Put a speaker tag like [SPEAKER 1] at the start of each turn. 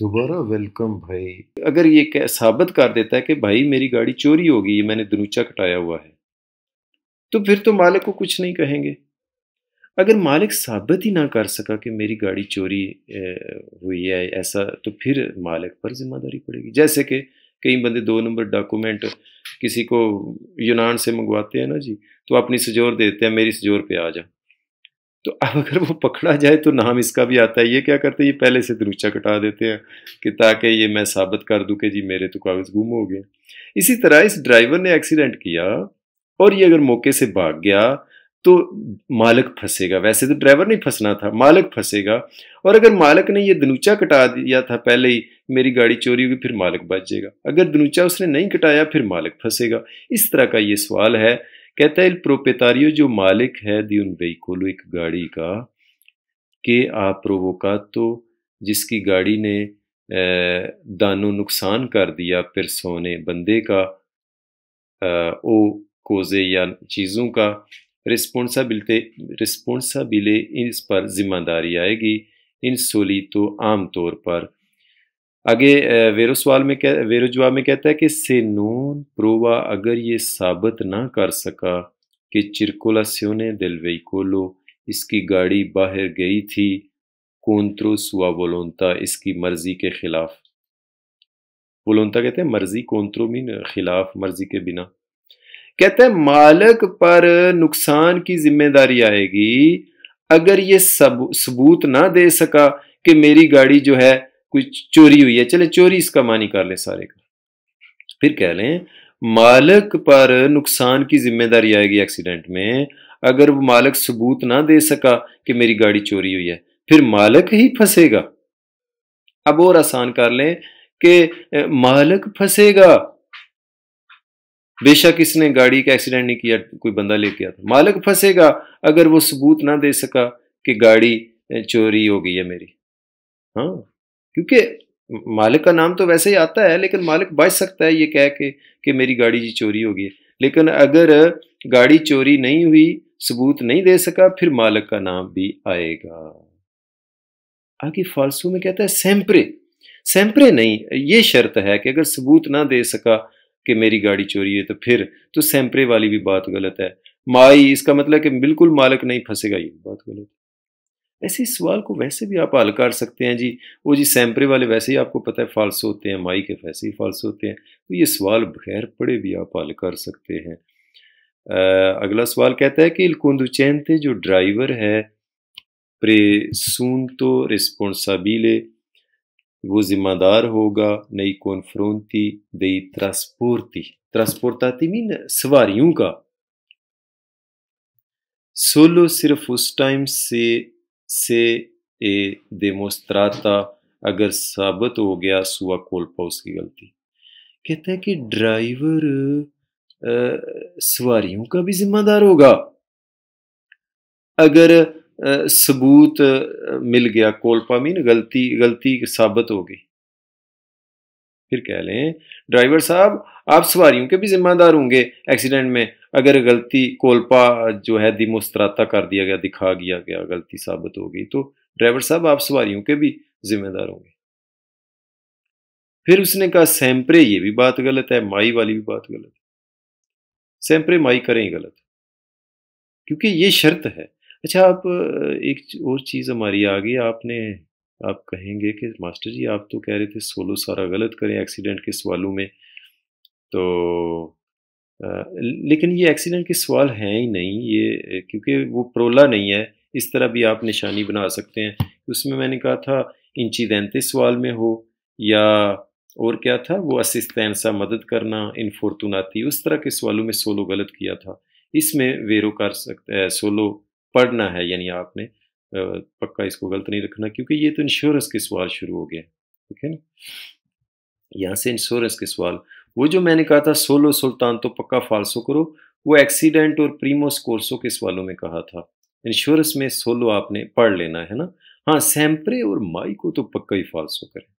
[SPEAKER 1] दोबारा वेलकम भाई अगर ये कह साबित कर देता है कि भाई मेरी गाड़ी चोरी हो गई मैंने दनुचा कटाया हुआ है तो फिर तो मालिक को कुछ नहीं कहेंगे अगर मालिक साबित ही ना कर सका कि मेरी गाड़ी चोरी हुई है ऐसा तो फिर मालिक पर जिम्मेदारी पड़ेगी जैसे कि कई बंदे दो नंबर डॉक्यूमेंट किसी को यूनान से मंगवाते हैं ना जी तो अपनी सजोर देते हैं मेरी सजोर पे आ जा तो अब अगर वो पकड़ा जाए तो नाम इसका भी आता है ये क्या करते हैं ये पहले से दरूचा कटा देते हैं कि ताकि ये मैं साबित कर दूं कि जी मेरे तो कागज़ गुम हो गए इसी तरह इस ड्राइवर ने एक्सीडेंट किया और ये अगर मौके से भाग गया तो मालिक फंसेगा वैसे तो ड्राइवर नहीं फंसना था मालिक फंसेगा और अगर मालिक ने ये दनूचा कटा दिया था पहले ही मेरी गाड़ी चोरी होगी फिर मालिक बच जाएगा अगर दनूचा उसने नहीं कटाया फिर मालिक फंसेगा इस तरह का ये सवाल है कहता है प्रोपेतारियो जो मालिक है दी उन वहीकुलो एक गाड़ी का के आ प्रोवोकातो तो जिसकी गाड़ी ने दानो नुकसान कर दिया फिर सोने बंदे का ओ कोजे या चीज़ों का रिस्पॉन्साबिलते रिस्पॉन्साबिले इस पर जिम्मेदारी आएगी इन सोली तो आम तौर पर आगे वेरोसवाल में कह जवाब में कहता है कि सेनोन प्रोवा अगर ये साबित ना कर सका कि चिरकोलासियोने दिल वेकोलो इसकी गाड़ी बाहर गई थी कोंत्रो सुआ वोलोंता इसकी मर्जी के खिलाफ वोलोंता कहते हैं मर्जी कोंत्रो मीन खिलाफ मर्जी के बिना कहते हैं मालक पर नुकसान की जिम्मेदारी आएगी अगर ये सब सबूत ना दे सका कि मेरी गाड़ी जो है कोई चोरी हुई है चले चोरी इसका मानी कर ले सारे का फिर कह लें मालक पर नुकसान की जिम्मेदारी आएगी एक्सीडेंट में अगर वो मालक सबूत ना दे सका कि मेरी गाड़ी चोरी हुई है फिर मालक ही फंसेगा अब और आसान कर लें कि मालक फंसेगा बेशक इसने गाड़ी का एक्सीडेंट नहीं किया कोई बंदा लेके आता मालक फंसेगा अगर वो सबूत ना दे सका कि गाड़ी चोरी हो गई है मेरी हाँ क्योंकि मालिक का नाम तो वैसे ही आता है लेकिन मालिक बच सकता है ये कह के कि मेरी गाड़ी जी चोरी हो गई लेकिन अगर गाड़ी चोरी नहीं हुई सबूत नहीं दे सका फिर मालिक का नाम भी आएगा आगे फालसू में कहता है सैम्परे सैम्परे नहीं ये शर्त है कि अगर सबूत ना दे सका कि मेरी गाड़ी चोरी है तो फिर तो सैम्परे वाली भी बात गलत है माई इसका मतलब कि बिल्कुल मालिक नहीं फंसेगा ये बात गलत है ऐसे सवाल को वैसे भी आप हल कर सकते हैं जी वो जी सैम्परे वाले वैसे ही आपको पता है फाल्स होते हैं माई के वैसे ही फाल्स होते हैं तो ये सवाल बगैर पड़े भी आप हल कर सकते हैं आ, अगला सवाल कहता है कि थे जो ड्राइवर है तो रिस्पॉन्साबिले वो जिम्मेदार होगा नई कॉन्फ्रोंती दई त्रास्पोर्ती त्रास्पोर्ताती मीन सवारियों का सोलो सिर्फ उस टाइम से से ए demonstrata अगर साबित हो गया सुआ कोल्पा उसकी गलती कहते हैं कि ड्राइवर सवारियों का भी जिम्मेदार होगा अगर आ, सबूत आ, मिल गया कोल्पा मीन गलती गलती साबित हो गई फिर कह लें ड्राइवर साहब आप सवारियों के भी जिम्मेदार होंगे एक्सीडेंट में अगर गलती कोलपा जो है दिमुस्तराता कर दिया गया दिखा दिया गया गलती साबित हो गई तो ड्राइवर साहब आप सवारियों के भी जिम्मेदार होंगे फिर उसने कहा सैम्परे ये भी बात गलत है माई वाली भी बात गलत है सैम्परे माई करें ही गलत क्योंकि ये शर्त है अच्छा आप एक और चीज़ हमारी आ गई आपने आप कहेंगे कि मास्टर जी आप तो कह रहे थे सोलो सारा गलत करें एक्सीडेंट के सवालों में तो लेकिन ये एक्सीडेंट के सवाल हैं ही नहीं ये क्योंकि वो प्रोला नहीं है इस तरह भी आप निशानी बना सकते हैं उसमें मैंने कहा था इंचिदेंते सवाल में हो या और क्या था वो असिस्तैनसा मदद करना इनफोर्तुनाती उस तरह के सवालों में सोलो गलत किया था इसमें वेरो कर सकते सोलो पढ़ना है यानी आपने पक्का इसको गलत नहीं रखना क्योंकि ये तो इंश्योरेंस के सवाल शुरू हो गए ठीक है ना यहाँ से इंश्योरेंस के सवाल वो जो मैंने कहा था सोलो सुल्तान तो पक्का फालसो करो वो एक्सीडेंट और प्रीमोस कोर्सो के सवालों में कहा था इंश्योरेंस में सोलो आपने पढ़ लेना है ना हाँ सैम्परे और माई को तो पक्का ही फालसो करें